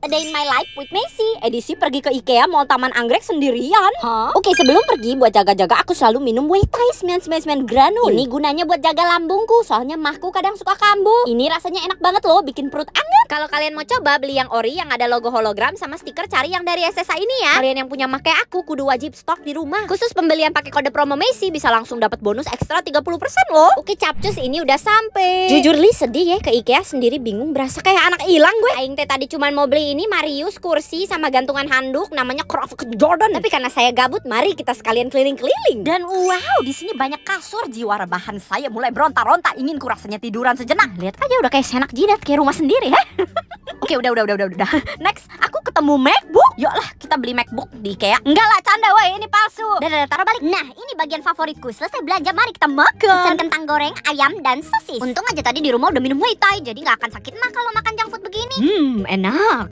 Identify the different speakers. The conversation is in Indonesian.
Speaker 1: A Day in My Life with Messi. Edisi pergi ke Ikea mau Taman Anggrek sendirian. Huh? Oke, sebelum pergi buat jaga-jaga aku selalu minum Muay Thai semen granul. Iya. Ini gunanya buat jaga lambungku, soalnya mahku kadang suka kambuh. Ini rasanya enak banget loh, bikin perut anget. Kalau kalian mau coba beli yang ori yang ada logo hologram sama stiker cari yang dari SSA ini ya. Kalian yang punya mah aku kudu wajib stok di rumah. Khusus pembelian pakai kode promo Messi bisa langsung dapat bonus ekstra 30% loh. Oke, capcus ini udah sampai. Jujur Li sedih ya ke Ikea sendiri bingung berasa kayak anak hilang gue. Aing teh tadi cuman mau beli ini Marius kursi sama gantungan handuk namanya Crawford Jordan. Tapi karena saya gabut, mari kita sekalian keliling-keliling. Dan wow, di sini banyak kasur. Jiwa rebahan saya mulai berontak rontak Ingin kurasanya tiduran sejenak. Lihat aja udah kayak senak jidat, kayak rumah sendiri ya. Oke, udah, udah, udah, udah, udah. Next, aku ketemu MacBook. lah, kita beli MacBook di kayak Enggak lah,
Speaker 2: canda woi, ini palsu. Udah, taruh balik. Nah, ini bagian favoritku. Selesai belanja, mari kita makan. Pesan kentang goreng, ayam, dan sosis. Untung aja tadi di rumah udah minum Muay Thai, jadi nggak akan sakit mah kalau makan junk food begini. Hmm, enak.